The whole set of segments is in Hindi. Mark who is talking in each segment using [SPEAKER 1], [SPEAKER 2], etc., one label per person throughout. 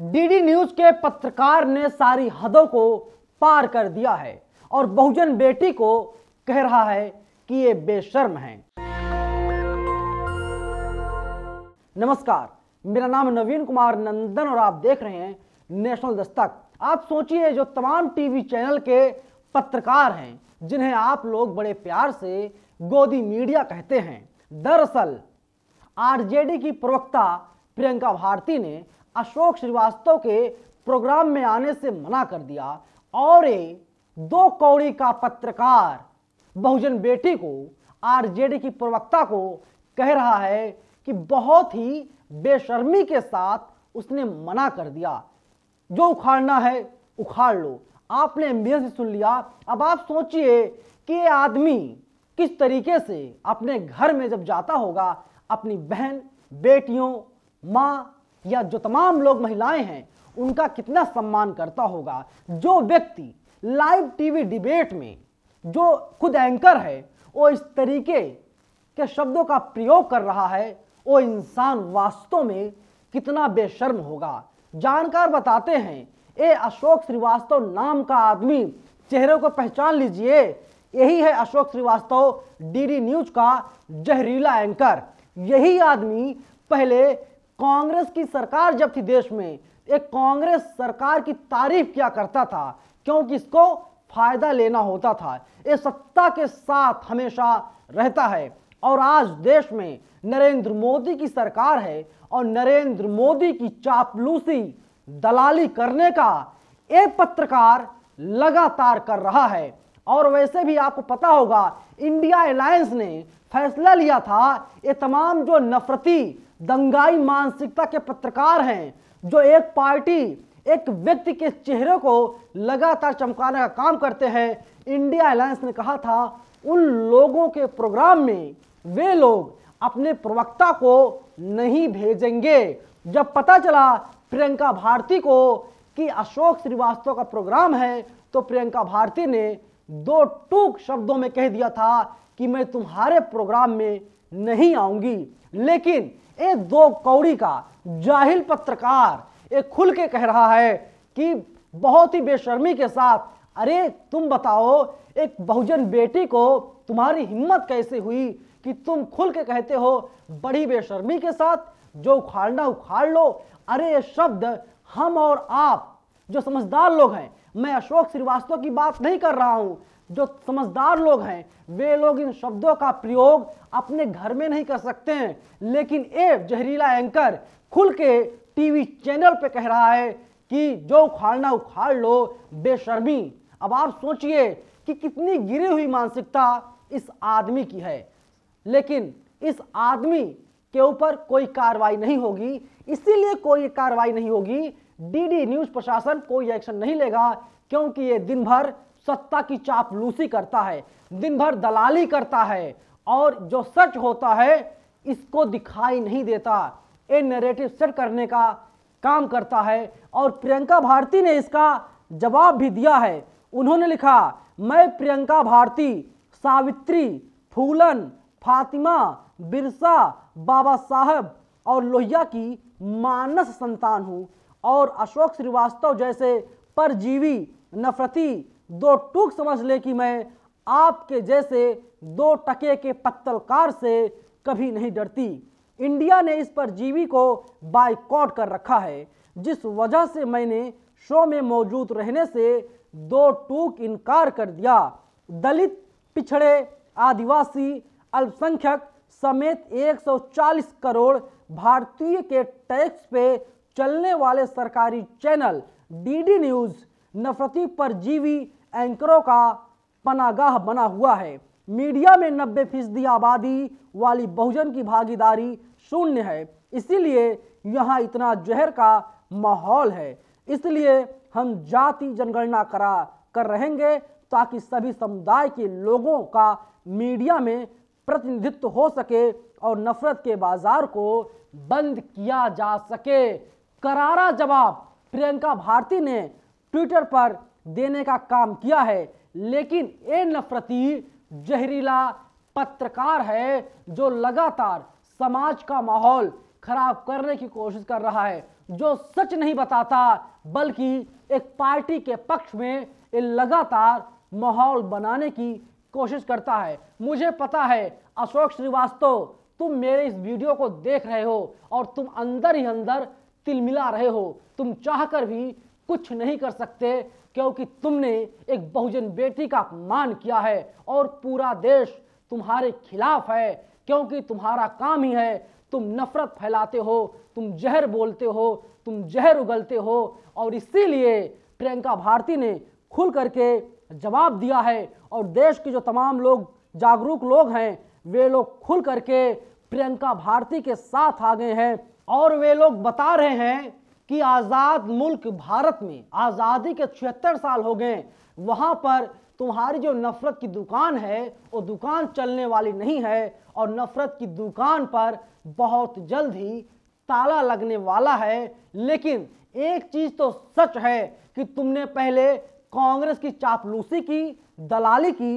[SPEAKER 1] डीडी न्यूज के पत्रकार ने सारी हदों को पार कर दिया है और बहुजन बेटी को कह रहा है कि ये बेशर्म है नमस्कार मेरा नाम नवीन कुमार नंदन और आप देख रहे हैं नेशनल दस्तक आप सोचिए जो तमाम टीवी चैनल के पत्रकार हैं जिन्हें आप लोग बड़े प्यार से गोदी मीडिया कहते हैं दरअसल आरजेडी की प्रवक्ता प्रियंका भारती ने अशोक श्रीवास्तव के प्रोग्राम में आने से मना कर दिया और ये दो कौड़ी का पत्रकार बहुजन बेटी को आरजेडी की प्रवक्ता को कह रहा है कि बहुत ही बेशर्मी के साथ उसने मना कर दिया जो उखाड़ना है उखाड़ लो आपने एमबीएस से सुन लिया अब आप सोचिए कि ये आदमी किस तरीके से अपने घर में जब जाता होगा अपनी बहन बेटियों माँ या जो तमाम लोग महिलाएं हैं उनका कितना सम्मान करता होगा जो व्यक्ति लाइव टीवी डिबेट में जो खुद एंकर है वो इस तरीके के शब्दों का प्रयोग कर रहा है वो इंसान वास्तव में कितना बेशर्म होगा जानकार बताते हैं ए अशोक श्रीवास्तव नाम का आदमी चेहरे को पहचान लीजिए यही है अशोक श्रीवास्तव डीडी न्यूज का जहरीला एंकर यही आदमी पहले कांग्रेस की सरकार जब थी देश में एक कांग्रेस सरकार की तारीफ किया करता था क्योंकि इसको फायदा लेना होता था ये सत्ता के साथ हमेशा रहता है और आज देश में नरेंद्र मोदी की सरकार है और नरेंद्र मोदी की चापलूसी दलाली करने का एक पत्रकार लगातार कर रहा है और वैसे भी आपको पता होगा इंडिया अलायंस ने फैसला लिया था ये तमाम जो नफरती दंगाई मानसिकता के पत्रकार हैं जो एक पार्टी एक व्यक्ति के चेहरे को लगातार चमकाने का काम करते हैं इंडिया अलायंस ने कहा था उन लोगों के प्रोग्राम में वे लोग अपने प्रवक्ता को नहीं भेजेंगे जब पता चला प्रियंका भारती को कि अशोक श्रीवास्तव का प्रोग्राम है तो प्रियंका भारती ने दो टूक शब्दों में कह दिया था कि मैं तुम्हारे प्रोग्राम में नहीं आऊंगी लेकिन ए दो कौड़ी का जाहिल पत्रकार ये खुल के कह रहा है कि बहुत ही बेशर्मी के साथ अरे तुम बताओ एक बहुजन बेटी को तुम्हारी हिम्मत कैसे हुई कि तुम खुल के कहते हो बड़ी बेशर्मी के साथ जो उखाड़ना उखाड़ लो अरे ये शब्द हम और आप जो समझदार लोग हैं मैं अशोक श्रीवास्तव की बात नहीं कर रहा हूं जो समझदार लोग हैं वे लोग इन शब्दों का प्रयोग अपने घर में नहीं कर सकते हैं लेकिन एक जहरीला एंकर खुल के टीवी चैनल पे कह रहा है कि जो उखाड़ना उखाड़ लो बेशर्मी अब आप सोचिए कि कितनी गिरी हुई मानसिकता इस आदमी की है लेकिन इस आदमी के ऊपर कोई कार्रवाई नहीं होगी इसीलिए कोई कार्रवाई नहीं होगी डीडी न्यूज़ प्रशासन कोई एक्शन नहीं लेगा क्योंकि ये दिन भर सत्ता की चापलूसी करता है दिन भर दलाली करता है और जो सच होता है इसको दिखाई नहीं देता ये नेरेटिव सेट करने का काम करता है और प्रियंका भारती ने इसका जवाब भी दिया है उन्होंने लिखा मैं प्रियंका भारती सावित्री फूलन फातिमा बिरसा बाबा साहब और लोहिया की मानस संतान हूँ और अशोक श्रीवास्तव जैसे परजीवी नफरती दो टूक समझ ले कि मैं आपके जैसे दो टके के पत्तलकार से कभी नहीं डरती इंडिया ने इस पर जीवी को बाइकॉट कर रखा है जिस वजह से मैंने शो में मौजूद रहने से दो टूक इनकार कर दिया दलित पिछड़े आदिवासी अल्पसंख्यक समेत 140 करोड़ भारतीय के टैक्स पे चलने वाले सरकारी चैनल डीडी न्यूज़ नफरती पर जीवी एंकरों का पनागाह बना हुआ है मीडिया में नब्बे फीसदी आबादी वाली बहुजन की भागीदारी शून्य है इसीलिए यहाँ इतना जहर का माहौल है इसलिए हम जाति जनगणना करा कर रहेंगे ताकि सभी समुदाय के लोगों का मीडिया में प्रतिनिधित्व हो सके और नफरत के बाजार को बंद किया जा सके करारा जवाब प्रियंका भारती ने ट्विटर पर देने का काम किया है लेकिन ये नफरती जहरीला पत्रकार है जो लगातार समाज का माहौल खराब करने की कोशिश कर रहा है जो सच नहीं बताता बल्कि एक पार्टी के पक्ष में लगातार माहौल बनाने की कोशिश करता है मुझे पता है अशोक श्रीवास्तव तुम मेरे इस वीडियो को देख रहे हो और तुम अंदर ही अंदर तिलमिला रहे हो तुम चाह कर भी कुछ नहीं कर सकते क्योंकि तुमने एक बहुजन बेटी का अपमान किया है और पूरा देश तुम्हारे खिलाफ है क्योंकि तुम्हारा काम ही है तुम नफरत फैलाते हो तुम जहर बोलते हो तुम जहर उगलते हो और इसीलिए प्रियंका भारती ने खुल करके जवाब दिया है और देश के जो तमाम लोग जागरूक लोग हैं वे लोग खुल करके प्रियंका भारती के साथ आ गए हैं और वे लोग बता रहे हैं कि आज़ाद मुल्क भारत में आज़ादी के छिहत्तर साल हो गए वहाँ पर तुम्हारी जो नफ़रत की दुकान है वो दुकान चलने वाली नहीं है और नफ़रत की दुकान पर बहुत जल्द ही ताला लगने वाला है लेकिन एक चीज़ तो सच है कि तुमने पहले कांग्रेस की चापलूसी की दलाली की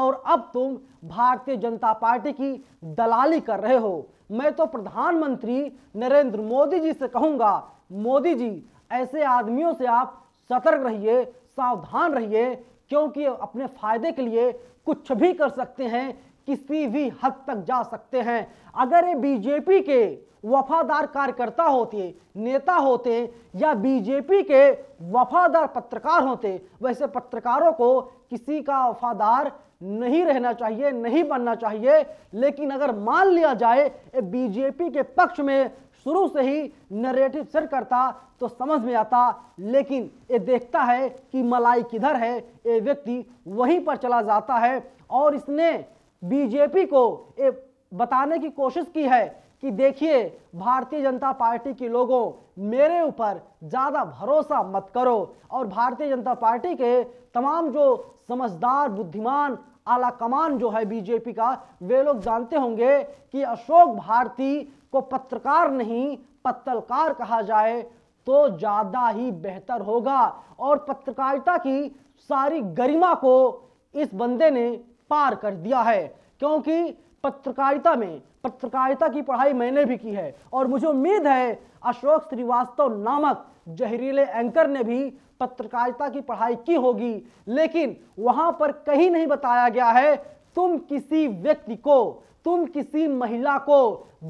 [SPEAKER 1] और अब तुम भारतीय जनता पार्टी की दलाली कर रहे हो मैं तो प्रधानमंत्री नरेंद्र मोदी जी से कहूँगा मोदी जी ऐसे आदमियों से आप सतर्क रहिए सावधान रहिए क्योंकि अपने फायदे के लिए कुछ भी कर सकते हैं किसी भी हद तक जा सकते हैं अगर ये बीजेपी के वफादार कार्यकर्ता होते नेता होते या बीजेपी के वफादार पत्रकार होते वैसे पत्रकारों को किसी का वफादार नहीं रहना चाहिए नहीं बनना चाहिए लेकिन अगर मान लिया जाए बीजेपी के पक्ष में शुरू से ही नरेटिव सेट करता तो समझ में आता लेकिन ये देखता है कि मलाई किधर है ये व्यक्ति वहीं पर चला जाता है और इसने बीजेपी को ये बताने की कोशिश की है कि देखिए भारतीय जनता पार्टी के लोगों मेरे ऊपर ज़्यादा भरोसा मत करो और भारतीय जनता पार्टी के तमाम जो समझदार बुद्धिमान आला कमान जो है बीजेपी का वे लोग जानते होंगे कि अशोक भारती को पत्रकार नहीं पत्तलकार कहा जाए तो ज्यादा ही बेहतर होगा और पत्रकारिता की सारी गरिमा को इस बंदे ने पार कर दिया है क्योंकि पत्रकारिता में पत्रकारिता की पढ़ाई मैंने भी की है और मुझे उम्मीद है अशोक श्रीवास्तव नामक जहरीले एंकर ने भी पत्रकारिता की पढ़ाई की होगी लेकिन वहां पर कहीं नहीं बताया गया है तुम किसी व्यक्ति को तुम किसी महिला को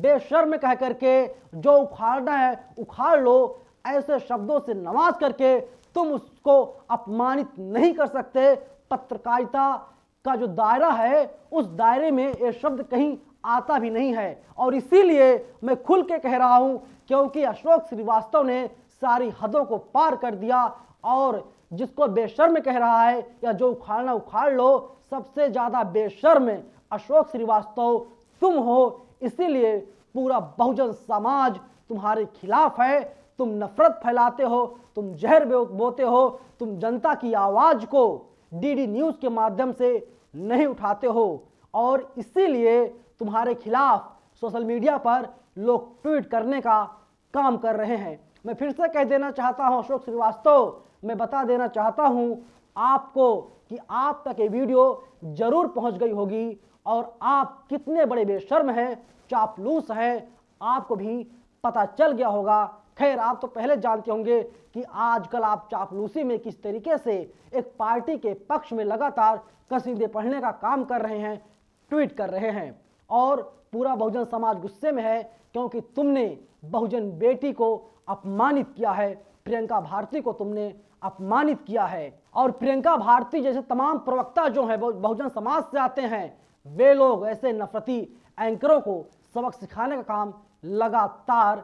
[SPEAKER 1] बेशर्म कह करके जो उखाड़ना है उखाड़ लो ऐसे शब्दों से नमाज करके तुम उसको अपमानित नहीं कर सकते पत्रकारिता का जो दायरा है उस दायरे में ये शब्द कहीं आता भी नहीं है और इसीलिए मैं खुल के कह रहा हूँ क्योंकि अशोक श्रीवास्तव ने सारी हदों को पार कर दिया और जिसको बेशर्म कह रहा है या जो उखाड़ना उखाड़ लो सबसे ज़्यादा बेशर्म अशोक श्रीवास्तव तुम हो इसीलिए पूरा बहुजन समाज तुम्हारे खिलाफ है तुम नफरत फैलाते हो तुम जहर बोते हो तुम जनता की आवाज को डीडी न्यूज के माध्यम से नहीं उठाते हो और इसीलिए तुम्हारे खिलाफ सोशल मीडिया पर लोग ट्वीट करने का काम कर रहे हैं मैं फिर से कह देना चाहता हूं अशोक श्रीवास्तव मैं बता देना चाहता हूं आपको कि आप तक ये वीडियो जरूर पहुंच गई होगी और आप कितने बड़े बेशर्म हैं चापलूस हैं आपको भी पता चल गया होगा खैर आप तो पहले जानते होंगे कि आजकल आप चापलूसी में किस तरीके से एक पार्टी के पक्ष में लगातार कसीदे पढ़ने का काम कर रहे हैं ट्वीट कर रहे हैं और पूरा बहुजन समाज गुस्से में है क्योंकि तुमने बहुजन बेटी को अपमानित किया है प्रियंका भारती को तुमने अपमानित किया है और प्रियंका भारती जैसे तमाम प्रवक्ता जो हैं बहुजन समाज से आते हैं वे लोग ऐसे नफरती एंकरों को सबक सिखाने का काम लगातार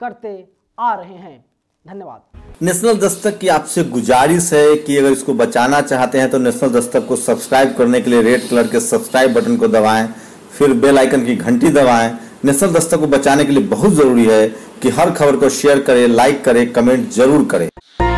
[SPEAKER 1] करते आ रहे हैं धन्यवाद नेशनल दस्तक की आपसे गुजारिश है कि अगर इसको बचाना चाहते हैं तो नेशनल दस्तक को सब्सक्राइब करने के लिए रेड कलर के सब्सक्राइब बटन को दबाएं फिर बेल आइकन की घंटी दबाएं नेशनल दस्तक को बचाने के लिए बहुत ज़रूरी है कि हर खबर को शेयर करें लाइक करें कमेंट जरूर करें